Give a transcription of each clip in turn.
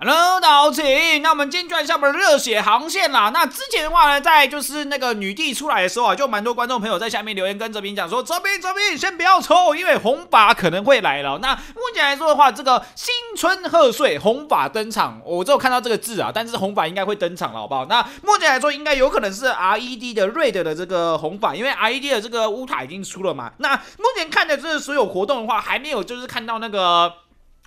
Hello，大家好，那我们今天转一下我们的热血航线啦。那之前的话呢，在就是那个女帝出来的时候啊，就蛮多观众朋友在下面留言跟泽平讲说，泽平泽平，先不要抽，因为红法可能会来了。那目前来说的话，这个新春贺岁红法登场，我只有看到这个字啊，但是红法应该会登场了，好不好？那目前来说，应该有可能是 R E D 的 Red 的这个红法，因为 R E D 的这个乌塔已经出了嘛。那目前看的这所有活动的话，还没有就是看到那个。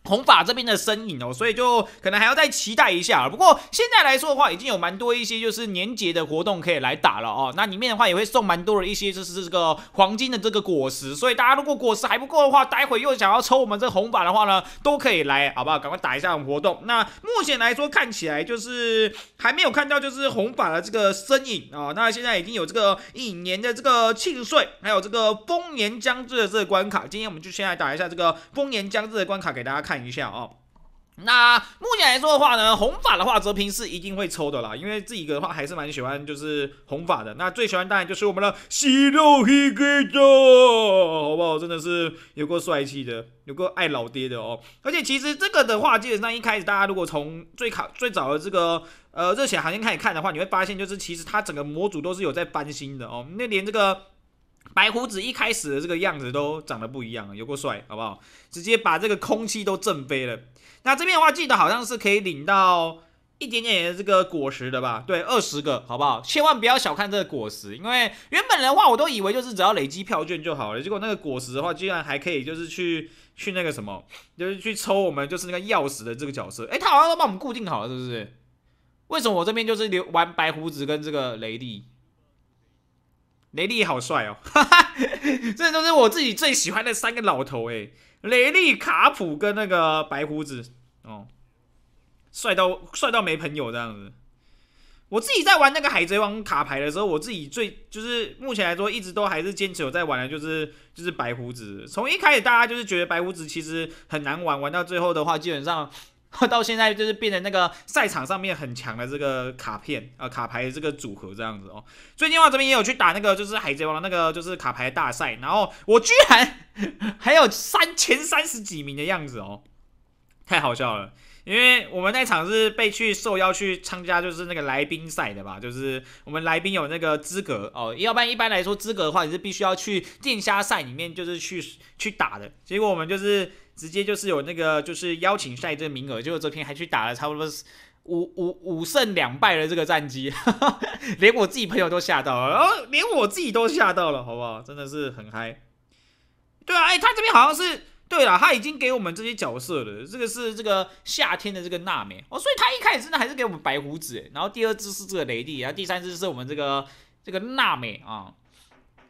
红法这边的身影哦，所以就可能还要再期待一下。不过现在来说的话，已经有蛮多一些就是年节的活动可以来打了哦。那里面的话也会送蛮多的一些就是这个黄金的这个果实，所以大家如果果实还不够的话，待会又想要抽我们这红法的话呢，都可以来，好不好？赶快打一下我们活动。那目前来说看起来就是还没有看到就是红法的这个身影哦。那现在已经有这个一年的这个庆岁，还有这个丰年将至的这个关卡，今天我们就先来打一下这个丰年将至的关卡给大家看。看一下哦，那目前来说的话呢，红法的话则平是一定会抽的啦，因为自己的话还是蛮喜欢就是红法的。那最喜欢当然就是我们的西肉 PK 哥，好不好？真的是有够帅气的，有够爱老爹的哦。而且其实这个的话，基本上一开始大家如果从最卡最早的这个呃热血航线开始看的话，你会发现就是其实它整个模组都是有在翻新的哦。那连这个。白胡子一开始的这个样子都长得不一样，有够帅，好不好？直接把这个空气都震飞了。那这边的话，记得好像是可以领到一点点的这个果实的吧？对，二十个，好不好？千万不要小看这个果实，因为原本的话我都以为就是只要累积票券就好了，结果那个果实的话居然还可以就是去去那个什么，就是去抽我们就是那个钥匙的这个角色。哎，他好像都帮我们固定好了，是不是？为什么我这边就是留玩白胡子跟这个雷帝？雷利好帅哦，哈哈，这都是我自己最喜欢的三个老头哎，雷利、卡普跟那个白胡子哦，帅到帅到没朋友这样子。我自己在玩那个海贼王卡牌的时候，我自己最就是目前来说一直都还是坚持有在玩的，就是就是白胡子。从一开始大家就是觉得白胡子其实很难玩，玩到最后的话基本上。到现在就是变成那个赛场上面很强的这个卡片啊卡牌这个组合这样子哦。最近我这边也有去打那个就是海贼王那个就是卡牌大赛，然后我居然还有三前三十几名的样子哦，太好笑了。因为我们那场是被去受邀去参加就是那个来宾赛的吧，就是我们来宾有那个资格哦。要不然一般来说资格的话，你是必须要去电虾赛里面就是去去打的。结果我们就是。直接就是有那个就是邀请赛这个名额，就是这天还去打了差不多五五五胜两败的这个战绩，连我自己朋友都吓到了，然后连我自己都吓到了，好不好？真的是很嗨。对啊，哎，他这边好像是，对了，他已经给我们这些角色了，这个是这个夏天的这个娜美哦，所以他一开始真的还是给我们白胡子，然后第二只是这个雷帝，然后第三只是我们这个这个娜美啊，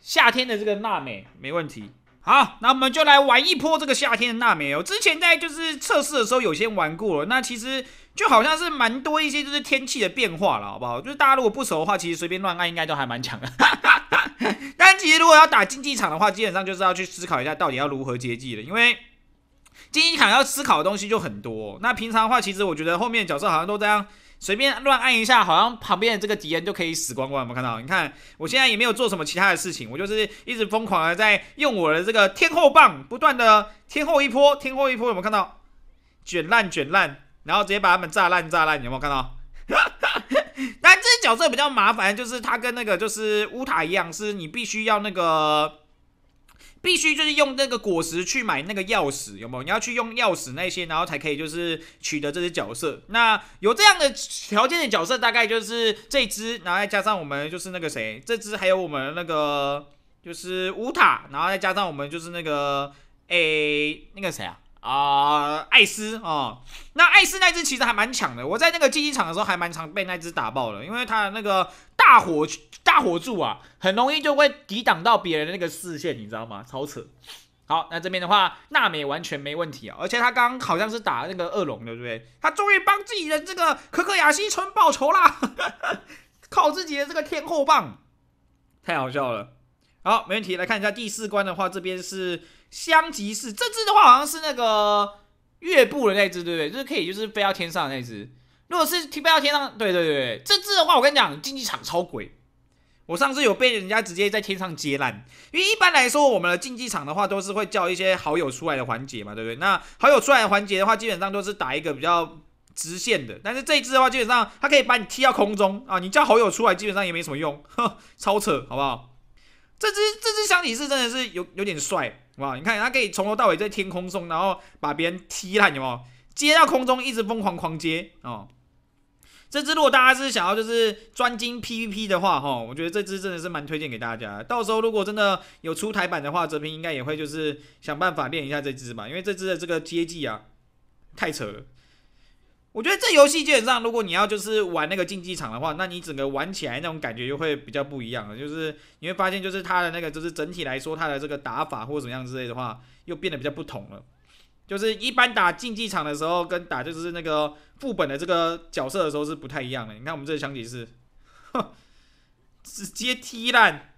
夏天的这个娜美没问题。好，那我们就来玩一波这个夏天的娜美哦。之前在就是测试的时候有些玩过了，那其实就好像是蛮多一些就是天气的变化了，好不好？就是大家如果不熟的话，其实随便乱按应该都还蛮强的。但其实如果要打竞技场的话，基本上就是要去思考一下到底要如何接技了，因为竞技场要思考的东西就很多。那平常的话，其实我觉得后面角色好像都这样。随便乱按一下，好像旁边的这个敌人就可以死光光，有没有看到？你看，我现在也没有做什么其他的事情，我就是一直疯狂的在用我的这个天后棒，不断的天后一波，天后一波，有没有看到？卷烂卷烂，然后直接把他们炸烂炸烂，有没有看到？但这些角色比较麻烦，就是他跟那个就是乌塔一样，是你必须要那个。必须就是用那个果实去买那个钥匙，有没有？你要去用钥匙那些，然后才可以就是取得这只角色。那有这样的条件的角色，大概就是这只，然后再加上我们就是那个谁，这只还有我们那个就是乌塔，然后再加上我们就是那个诶那个谁啊啊艾斯啊。那艾斯那只其实还蛮强的，我在那个竞技场的时候还蛮常被那只打爆的，因为他那个。大火，大火柱啊，很容易就会抵挡到别人的那个视线，你知道吗？超扯。好，那这边的话，娜美完全没问题啊，而且他刚好像是打那个恶龙的，对不对？他终于帮自己的这个可可亚西村报仇啦，靠自己的这个天后棒，太好笑了。好，没问题，来看一下第四关的话，这边是香吉士，这只的话好像是那个月步的那只，对不对？就是可以就是飞到天上的那只。如果是踢飞到天上，对对对，这次的话，我跟你讲，竞技场超鬼。我上次有被人家直接在天上接烂，因为一般来说，我们的竞技场的话，都是会叫一些好友出来的环节嘛，对不对？那好友出来的环节的话，基本上都是打一个比较直线的。但是这支的话，基本上它可以把你踢到空中啊，你叫好友出来，基本上也没什么用，超扯，好不好？这支这支箱体是真的是有有点帅，哇！你看它可以从头到尾在天空中，然后把别人踢烂，有没有？接到空中一直疯狂狂接啊！这支如果大家是想要就是专精 PVP 的话，哈，我觉得这支真的是蛮推荐给大家。到时候如果真的有出台版的话，泽平应该也会就是想办法练一下这支吧，因为这支的这个接技啊太扯了。我觉得这游戏基本上如果你要就是玩那个竞技场的话，那你整个玩起来那种感觉就会比较不一样了，就是你会发现就是它的那个就是整体来说它的这个打法或者怎么样之类的话，又变得比较不同了。就是一般打竞技场的时候，跟打就是那个副本的这个角色的时候是不太一样的。你看我们这个香吉士，直接踢烂，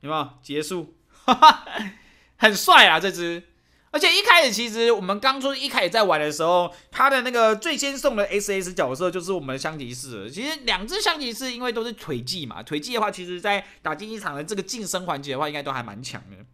有没有结束？哈哈，很帅啊这只！而且一开始其实我们刚出一开始在玩的时候，他的那个最先送的 SS 角色就是我们的香吉士。其实两只香吉士因为都是腿技嘛，腿技的话，其实在打竞技场的这个晋升环节的话，应该都还蛮强的。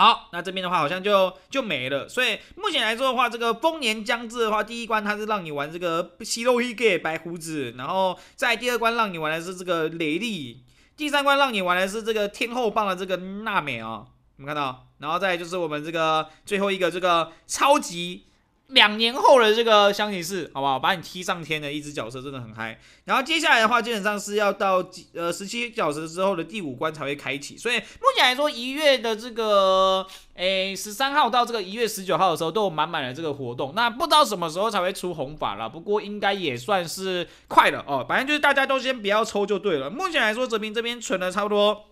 好，那这边的话好像就就没了，所以目前来说的话，这个丰年将至的话，第一关它是让你玩这个西洛伊给白胡子，然后在第二关让你玩的是这个雷利，第三关让你玩的是这个天后棒的这个娜美啊，你们看到，然后再就是我们这个最后一个这个超级。两年后的这个箱庭士，好不好？把你踢上天的一只角色真的很嗨。然后接下来的话，基本上是要到呃十七小时之后的第五关才会开启。所以目前来说，一月的这个诶十三号到这个一月十九号的时候都有满满的这个活动。那不知道什么时候才会出红法了，不过应该也算是快了哦。反正就是大家都先不要抽就对了。目前来说，泽平这边存了差不多。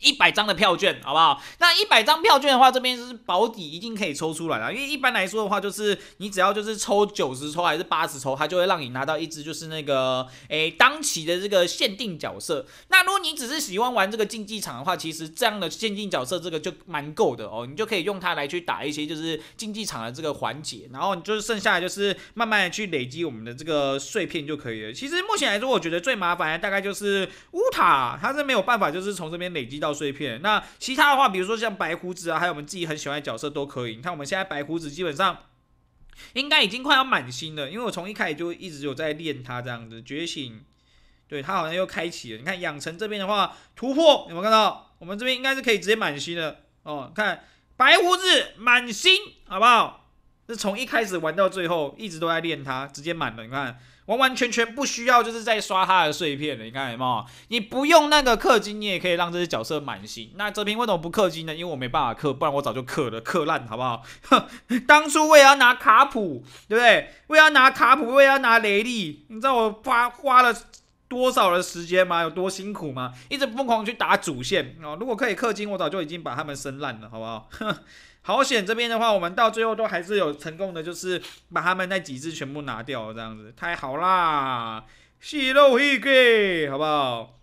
一百张的票券，好不好？那一百张票券的话，这边是保底一定可以抽出来的。因为一般来说的话，就是你只要就是抽九十抽还是八十抽，它就会让你拿到一只就是那个诶当期的这个限定角色。那如果你只是喜欢玩这个竞技场的话，其实这样的限定角色这个就蛮够的哦，你就可以用它来去打一些就是竞技场的这个环节。然后你就是剩下就是慢慢的去累积我们的这个碎片就可以了。其实目前来说，我觉得最麻烦的大概就是乌塔，它是没有办法就是从这边累积到。碎片。那其他的话，比如说像白胡子啊，还有我们自己很喜欢的角色都可以。你看我们现在白胡子基本上应该已经快要满星了，因为我从一开始就一直有在练他这样子觉醒。对他好像又开启了。你看养成这边的话，突破有没有看到？我们这边应该是可以直接满星了哦。看白胡子满星，好不好？是从一开始玩到最后，一直都在练它，直接满了。你看，完完全全不需要，就是在刷它的碎片了。你看嘛，你不用那个氪金，你也可以让这些角色满星。那泽平为什么不氪金呢？因为我没办法氪，不然我早就氪了，氪烂，好不好？当初我也要拿卡普，对不对？我要拿卡普，我要拿雷利。你知道我花花了多少的时间吗？有多辛苦吗？一直疯狂去打主线啊！如果可以氪金，我早就已经把他们升烂了，好不好？好险！这边的话，我们到最后都还是有成功的，就是把他们那几只全部拿掉，这样子太好啦，血肉一堆，好不好？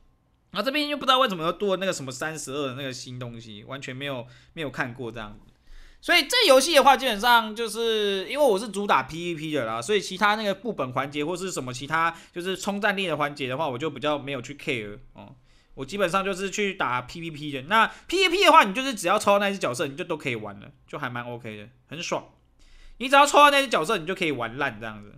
那这边又不知道为什么要多那个什么三十二的那个新东西，完全没有没有看过这样子。所以这游戏的话，基本上就是因为我是主打 PVP 的啦，所以其他那个副本环节或是什么其他就是冲战力的环节的话，我就比较没有去 care，嗯。我基本上就是去打 PVP 的。那 PVP 的话，你就是只要抽到那只角色，你就都可以玩了，就还蛮 OK 的，很爽。你只要抽到那只角色，你就可以玩烂这样子。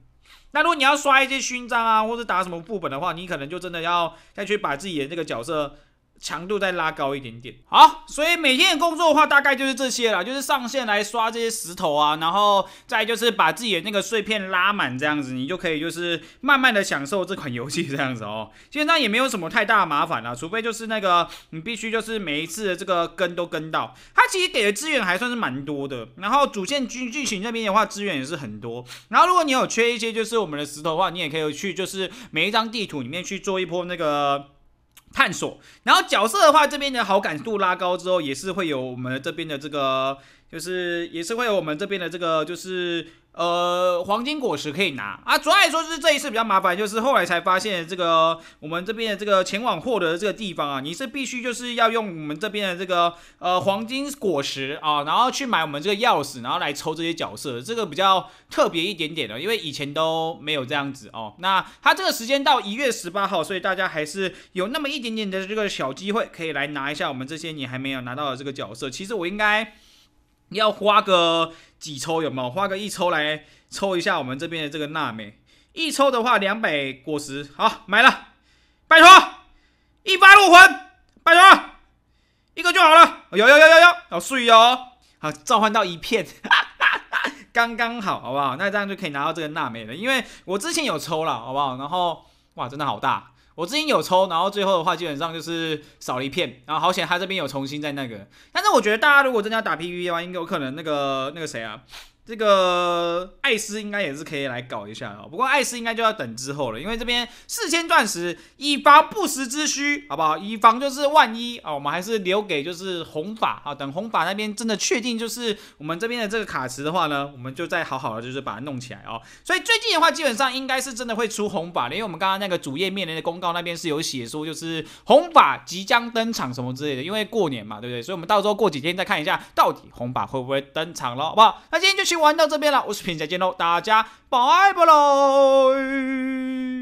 那如果你要刷一些勋章啊，或者打什么副本的话，你可能就真的要再去把自己的这个角色。强度再拉高一点点，好，所以每天的工作的话，大概就是这些了，就是上线来刷这些石头啊，然后再就是把自己的那个碎片拉满，这样子你就可以就是慢慢的享受这款游戏这样子哦。现 在也没有什么太大的麻烦了，除非就是那个你必须就是每一次的这个跟都跟到，它其实给的资源还算是蛮多的。然后主线剧剧情这边的话，资源也是很多。然后如果你有缺一些就是我们的石头的话，你也可以去就是每一张地图里面去做一波那个。探索，然后角色的话，这边的好感度拉高之后，也是会有我们这边的这个。就是也是会有我们这边的这个就是呃黄金果实可以拿啊，主要来说是这一次比较麻烦，就是后来才发现这个我们这边的这个前往获得这个地方啊，你是必须就是要用我们这边的这个呃黄金果实啊，然后去买我们这个钥匙，然后来抽这些角色，这个比较特别一点点的，因为以前都没有这样子哦。那它这个时间到一月十八号，所以大家还是有那么一点点的这个小机会可以来拿一下我们这些你还没有拿到的这个角色。其实我应该。要花个几抽有没有？花个一抽来抽一下我们这边的这个娜美。一抽的话，两百果实，好买了。拜托，一发入魂，拜托，一个就好了。有有有有有，好碎妖，好召唤到一片，刚刚好，好不好？那这样就可以拿到这个娜美了，因为我之前有抽了，好不好？然后哇，真的好大。我之前有抽，然后最后的话基本上就是少了一片，然后好险他这边有重新在那个，但是我觉得大家如果真的要打 PVP 的话，应该有可能那个那个谁啊。这个艾斯应该也是可以来搞一下哦，不过艾斯应该就要等之后了，因为这边四千钻石以防不时之需，好不好？以防就是万一啊，我们还是留给就是红法啊，等红法那边真的确定就是我们这边的这个卡池的话呢，我们就再好好的就是把它弄起来哦。所以最近的话，基本上应该是真的会出红法的，因为我们刚刚那个主页面临的公告那边是有写说就是红法即将登场什么之类的，因为过年嘛，对不对？所以我们到时候过几天再看一下到底红法会不会登场了，好不好？那今天就先。玩到这边了，我是品家见喽，大家拜拜喽。